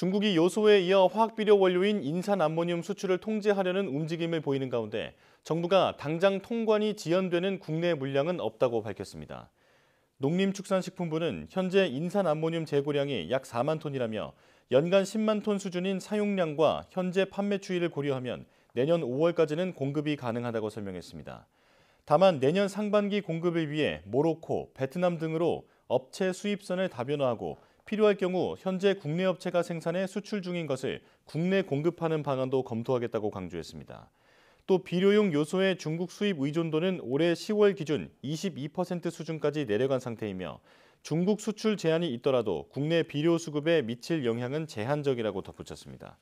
중국이 요소에 이어 화학비료 원료인 인산암모늄 수출을 통제하려는 움직임을 보이는 가운데 정부가 당장 통관이 지연되는 국내 물량은 없다고 밝혔습니다. 농림축산식품부는 현재 인산암모늄 재고량이 약 4만 톤이라며 연간 10만 톤 수준인 사용량과 현재 판매 추이를 고려하면 내년 5월까지는 공급이 가능하다고 설명했습니다. 다만 내년 상반기 공급을 위해 모로코, 베트남 등으로 업체 수입선을 다변화하고 필요할 경우 현재 국내 업체가 생산해 수출 중인 것을 국내 공급하는 방안도 검토하겠다고 강조했습니다. 또 비료용 요소의 중국 수입 의존도는 올해 10월 기준 22% 수준까지 내려간 상태이며 중국 수출 제한이 있더라도 국내 비료 수급에 미칠 영향은 제한적이라고 덧붙였습니다.